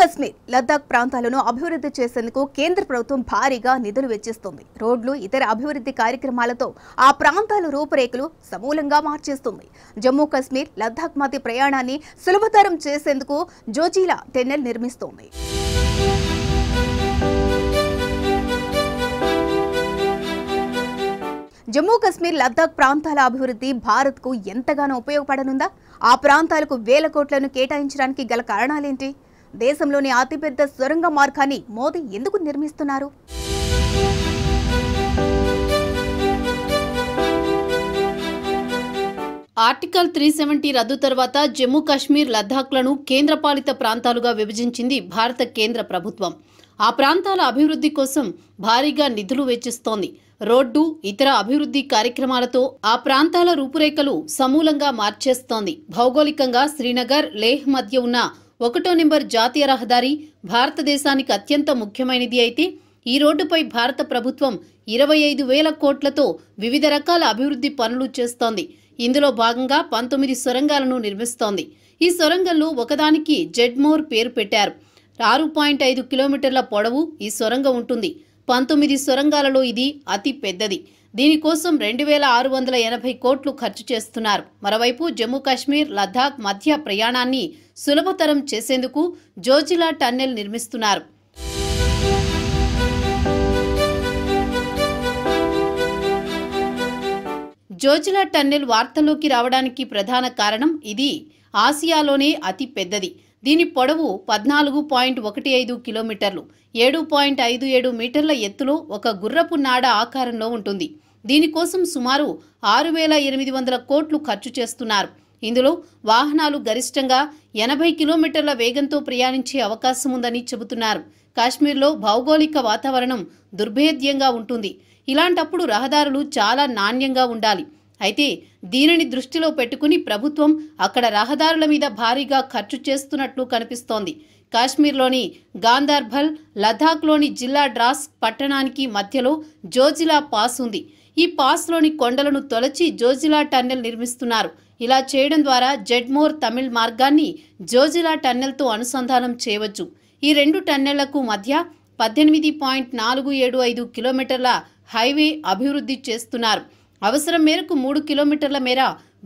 కశ్మీర్ లద్దాఖ్ ప్రాంతాలను అభివృద్ధి చేసేందుకు కేంద్ర ప్రభుత్వం భారీగా నిధులు వెచ్చిస్తుంది రోడ్లు ఇతర అభివృద్ధి కార్యక్రమాలతో ఆ ప్రాంతాల రూపురేఖలు సమూలంగా మార్చేస్తుంది జమ్మూ కశ్మీర్ లద్దాఖ్ మధ్య ప్రయాణాన్ని సులభతరం చేసేందుకు జోజీలా టెన్నెల్ నిర్మిస్తోంది జమ్మూ కశ్మీర్ లద్దాఖ్ ప్రాంతాల అభివృద్ధి భారత్కు ఎంతగానో ఉపయోగపడనుందా ఆ ప్రాంతాలకు వేల కోట్లను కేటాయించడానికి గల కారణాలేంటి దేశంలోని అతిపెద్ద సొరంగ మార్గాన్ని మోదీ ఎందుకు నిర్మిస్తున్నారు ఆర్టికల్ త్రీ సెవెంటీ రద్దు తర్వాత జమ్మూ కాశ్మీర్ లద్దాఖ్లను కేంద్రపాలిత ప్రాంతాలుగా విభజించింది భారత కేంద్ర ప్రభుత్వం ఆ ప్రాంతాల అభివృద్ధి కోసం భారీగా నిధులు వెచ్చిస్తోంది రోడ్డు ఇతర అభివృద్ధి కార్యక్రమాలతో ఆ ప్రాంతాల రూపురేఖలు సమూలంగా మార్చేస్తోంది భౌగోళికంగా శ్రీనగర్ లేహ్ మధ్య ఉన్న ఒకటో నెంబర్ జాతీయ రహదారి భారతదేశానికి అత్యంత ముఖ్యమైనది అయితే ఈ రోడ్డుపై భారత ప్రభుత్వం ఇరవై ఐదు వేల కోట్లతో వివిధ రకాల అభివృద్ధి పనులు చేస్తోంది ఇందులో భాగంగా పంతొమ్మిది సొరంగాలను నిర్మిస్తోంది ఈ సొరంగంలో ఒకదానికి జెడ్మోర్ పేరు పెట్టారు ఆరు పాయింట్ ఐదు కిలోమీటర్ల పొడవు ఈ సొరంగం ఉంటుంది పంతొమ్మిది సొరంగాలలో ఇది అతి పెద్దది దీనికోసం రెండు వేల ఆరు వందల ఎనభై కోట్లు ఖర్చు చేస్తున్నారు మరోవైపు జమ్మూ కాశ్మీర్ లద్దాఖ్ మధ్య ప్రయాణాన్ని సులభతరం చేసేందుకు జోజిలా టన్నెల్ నిర్మిస్తున్నారు జోజిలా టన్నెల్ వార్తలోకి రావడానికి ప్రధాన కారణం ఇది ఆసియాలోనే అతి పెద్దది దీని పొడవు పద్నాలుగు పాయింట్ ఒకటి ఐదు కిలోమీటర్లు ఏడు పాయింట్ ఐదు ఏడు మీటర్ల ఎత్తులో ఒక గుర్రపు నాడ ఆకారంలో ఉంటుంది దీనికోసం సుమారు ఆరు వేల ఎనిమిది వందల కోట్లు ఖర్చు చేస్తున్నారు ఇందులో వాహనాలు గరిష్టంగా ఎనభై కిలోమీటర్ల వేగంతో ప్రయాణించే అవకాశం ఉందని చెబుతున్నారు కాశ్మీర్లో భౌగోళిక వాతావరణం దుర్భేద్యంగా ఉంటుంది ఇలాంటప్పుడు రహదారులు చాలా నాణ్యంగా ఉండాలి అయితే దీనిని దృష్టిలో పెట్టుకుని ప్రభుత్వం అక్కడ రహదారుల మీద భారీగా ఖర్చు చేస్తున్నట్లు కనిపిస్తోంది కాశ్మీర్లోని గాంధార్బల్ లదాఖ్లోని జిల్లా డ్రాస్ పట్టణానికి మధ్యలో జోజిలా పాస్ ఉంది ఈ పాస్లోని కొండలను తొలచి జోజిలా టన్నెల్ నిర్మిస్తున్నారు ఇలా చేయడం ద్వారా జెడ్మోర్ తమిళ్ మార్గాన్ని జోజిలా టన్నెల్తో అనుసంధానం చేయవచ్చు ఈ రెండు టన్నెళ్లకు మధ్య పద్దెనిమిది పాయింట్ నాలుగు ఏడు ఐదు కిలోమీటర్ల హైవే అభివృద్ధి చేస్తున్నారు అవసరం మేరకు మూడు కిలోమీటర్ల మేర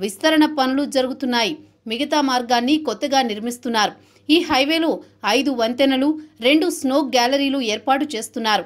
విస్తరణ పనులు జరుగుతున్నాయి మిగతా మార్గాన్ని కొత్తగా నిర్మిస్తున్నారు ఈ హైవేలో ఐదు వంతెనలు రెండు స్నో గ్యాలరీలు ఏర్పాటు చేస్తున్నారు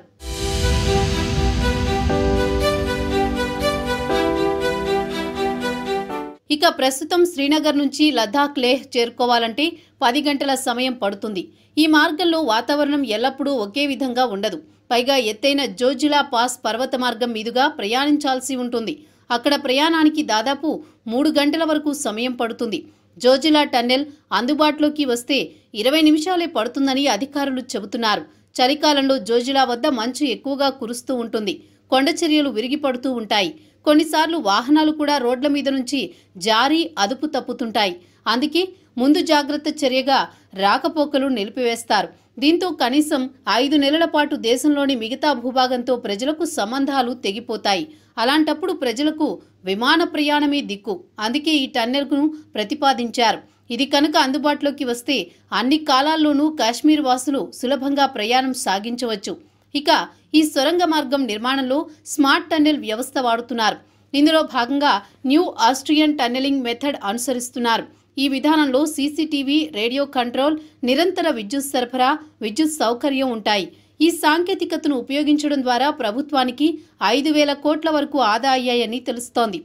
ఇక ప్రస్తుతం శ్రీనగర్ నుంచి లద్దాక్ లేహ్ చేరుకోవాలంటే పది గంటల సమయం పడుతుంది ఈ మార్గంలో వాతావరణం ఎల్లప్పుడూ ఒకే విధంగా ఉండదు పైగా ఎత్తైన జోజిలా పాస్ పర్వత మార్గం మీదుగా ప్రయాణించాల్సి ఉంటుంది అక్కడ ప్రయాణానికి దాదాపు మూడు గంటల వరకు సమయం పడుతుంది జోజిలా టన్నెల్ అందుబాటులోకి వస్తే ఇరవై నిమిషాలే పడుతుందని అధికారులు చెబుతున్నారు చలికాలంలో జోజిలా వద్ద మంచు ఎక్కువగా కురుస్తూ ఉంటుంది కొండచర్యలు విరిగిపడుతూ ఉంటాయి కొన్నిసార్లు వాహనాలు కూడా రోడ్ల మీద నుంచి జారి అదుపు తప్పుతుంటాయి అందుకే ముందు జాగ్రత్త చర్యగా రాకపోకలు నిలిపివేస్తారు దీంతో కనీసం ఐదు నెలల పాటు దేశంలోని మిగతా భూభాగంతో ప్రజలకు సంబంధాలు తెగిపోతాయి అలాంటప్పుడు ప్రజలకు విమాన ప్రయాణమే దిక్కు అందుకే ఈ టన్నెల్ను ప్రతిపాదించారు ఇది కనుక అందుబాటులోకి వస్తే అన్ని కాలాల్లోనూ కాశ్మీర్ వాసులు సులభంగా ప్రయాణం సాగించవచ్చు ఇక ఈ సొరంగ మార్గం నిర్మాణంలో స్మార్ట్ టన్నెల్ వ్యవస్థ వాడుతున్నారు ఇందులో భాగంగా న్యూ ఆస్ట్రియన్ టన్నెలింగ్ మెథడ్ అనుసరిస్తున్నారు ఈ విధానంలో సీసీటీవీ రేడియో కంట్రోల్ నిరంతర విద్యుత్ సరఫరా విద్యుత్ సౌకర్యం ఉంటాయి ఈ సాంకేతికతను ఉపయోగించడం ద్వారా ప్రభుత్వానికి ఐదు వేల కోట్ల వరకు ఆదా అయ్యాయని తెలుస్తోంది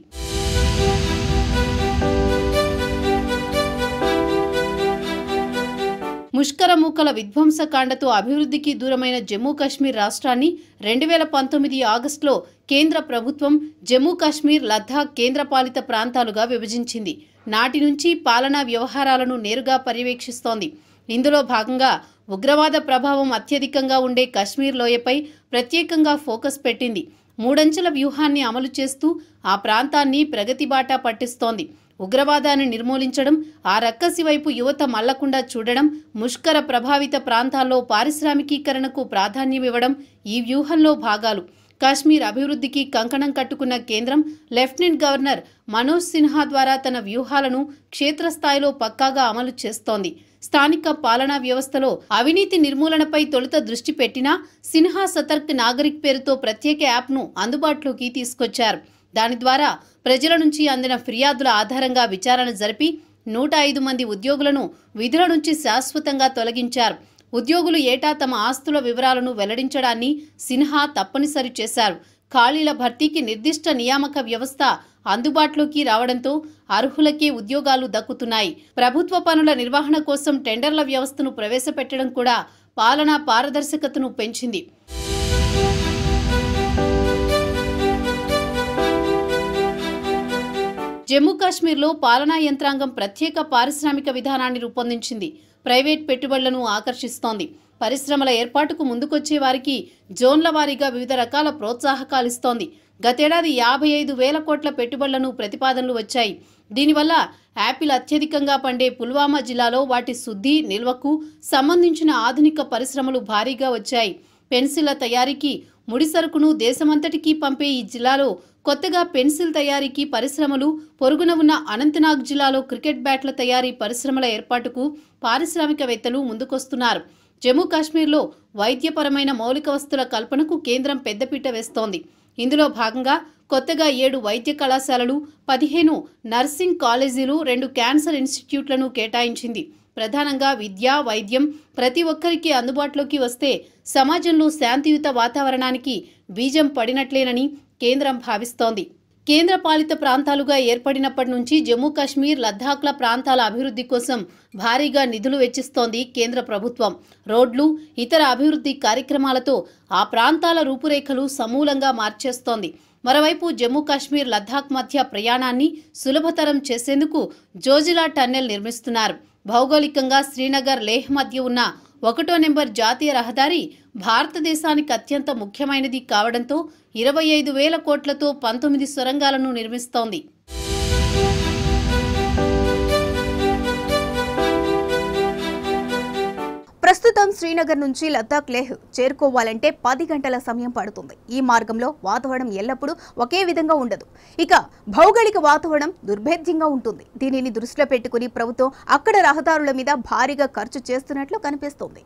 ముష్కర మూకల విధ్వంసకాండతో అభివృద్ధికి దూరమైన జమ్మూ కాశ్మీర్ రాష్ట్రాన్ని రెండు వేల పంతొమ్మిది ఆగస్టులో కేంద్ర ప్రభుత్వం జమ్మూ కాశ్మీర్ లద్దాఖ్ కేంద్రపాలిత ప్రాంతాలుగా విభజించింది నాటి నుంచి పాలనా వ్యవహారాలను నేరుగా పర్యవేక్షిస్తోంది ఇందులో భాగంగా ఉగ్రవాద ప్రభావం అత్యధికంగా ఉండే కశ్మీర్ లోయపై ప్రత్యేకంగా ఫోకస్ పెట్టింది మూడంచెల వ్యూహాన్ని అమలు చేస్తూ ఆ ప్రాంతాన్ని ప్రగతి బాట పట్టిస్తోంది ఉగ్రవాదాన్ని నిర్మూలించడం ఆ రక్కసి వైపు యువత మళ్లకుండా చూడడం ముష్కర ప్రభావిత ప్రాంతాల్లో పారిశ్రామికీకరణకు ప్రాధాన్యమివ్వడం ఈ వ్యూహంలో భాగాలు కాశ్మీర్ అభివృద్ధికి కంకణం కట్టుకున్న కేంద్రం లెఫ్టినెంట్ గవర్నర్ మనోజ్ సిన్హా ద్వారా తన వ్యూహాలను క్షేత్రస్థాయిలో పక్కాగా అమలు చేస్తోంది స్థానిక పాలనా వ్యవస్థలో అవినీతి నిర్మూలనపై తొలుత దృష్టి పెట్టినా సిన్హా సతర్క్ నాగరిక్ పేరుతో ప్రత్యేక యాప్ను అందుబాటులోకి తీసుకొచ్చారు దాని ద్వారా ప్రజల నుంచి అందిన ఫిర్యాదుల ఆధారంగా విచారణ జరిపి నూట ఐదు మంది ఉద్యోగులను విధుల నుంచి శాశ్వతంగా తొలగించారు ఉద్యోగులు ఏటా తమ ఆస్తుల వివరాలను వెల్లడించడాన్ని సిన్హా తప్పనిసరి చేశారు ఖాళీల భర్తీకి నిర్దిష్ట నియామక వ్యవస్థ అందుబాటులోకి రావడంతో అర్హులకే ఉద్యోగాలు దక్కుతున్నాయి ప్రభుత్వ పనుల నిర్వహణ కోసం టెండర్ల వ్యవస్థను ప్రవేశపెట్టడం కూడా పాలనా పారదర్శకతను పెంచింది జమ్మూ కాశ్మీర్లో పాలనా యంత్రాంగం ప్రత్యేక పారిశ్రామిక విధానాన్ని రూపొందించింది ప్రైవేట్ పెట్టుబడులను ఆకర్షిస్తోంది పరిశ్రమల ఏర్పాటుకు ముందుకొచ్చే వారికి జోన్ల వారీగా వివిధ రకాల ప్రోత్సాహకాలు ఇస్తోంది గతేడాది యాభై ఐదు వేల కోట్ల పెట్టుబడులను ప్రతిపాదనలు వచ్చాయి దీనివల్ల యాపిల్ అత్యధికంగా పండే పుల్వామా జిల్లాలో వాటి శుద్ధి నిల్వకు సంబంధించిన ఆధునిక పరిశ్రమలు భారీగా వచ్చాయి పెన్సిళ్ల తయారీకి ముడి సరుకును దేశమంతటికీ పంపే ఈ జిల్లాలో కొత్తగా పెన్సిల్ తయారీకి పరిశ్రమలు పొరుగున ఉన్న అనంతనాగ్ జిల్లాలో క్రికెట్ బ్యాట్ల తయారీ పరిశ్రమల ఏర్పాటుకు పారిశ్రామికవేత్తలు ముందుకొస్తున్నారు జమ్మూ కాశ్మీర్లో వైద్యపరమైన మౌలిక వస్తుల కల్పనకు కేంద్రం పెద్దపీట వేస్తోంది ఇందులో భాగంగా కొత్తగా ఏడు వైద్య కళాశాలలు పదిహేను నర్సింగ్ కాలేజీలు రెండు క్యాన్సర్ ఇన్స్టిట్యూట్లను కేటాయించింది ప్రధానంగా విద్య వైద్యం ప్రతి ఒక్కరికి అందుబాటులోకి వస్తే సమాజంలో శాంతియుత వాతావరణానికి బీజం పడినట్లేనని కేంద్రం భావిస్తోంది కేంద్ర పాలిత ప్రాంతాలుగా ఏర్పడినప్పటి నుంచి జమ్మూ కాశ్మీర్ లద్దాఖ్ల ప్రాంతాల అభివృద్ధి కోసం భారీగా నిధులు వెచ్చిస్తోంది కేంద్ర ప్రభుత్వం రోడ్లు ఇతర అభివృద్ధి కార్యక్రమాలతో ఆ ప్రాంతాల రూపురేఖలు సమూలంగా మార్చేస్తోంది మరోవైపు జమ్మూ కాశ్మీర్ లద్దాఖ్ మధ్య ప్రయాణాన్ని సులభతరం చేసేందుకు జోజిలా టన్నెల్ నిర్మిస్తున్నారు భౌగోళికంగా శ్రీనగర్ లేహ్ మధ్య ఉన్న ఒకటో నెంబర్ జాతీయ రహదారి భారతదేశానికి అత్యంత ముఖ్యమైనది కావడంతో ఇరవై ఐదు వేల కోట్లతో పంతొమ్మిది సొరంగాలను నిర్మిస్తోంది ప్రస్తుతం శ్రీనగర్ నుంచి లద్దాఖ్ లేహ్ చేరుకోవాలంటే పది గంటల సమయం పడుతుంది ఈ మార్గంలో వాతావరణం ఎల్లప్పుడూ ఒకే విధంగా ఉండదు ఇక భౌగోళిక వాతావరణం దుర్భేద్యంగా ఉంటుంది దీనిని దృష్టిలో పెట్టుకుని ప్రభుత్వం అక్కడ రహదారుల మీద భారీగా ఖర్చు చేస్తున్నట్లు కనిపిస్తోంది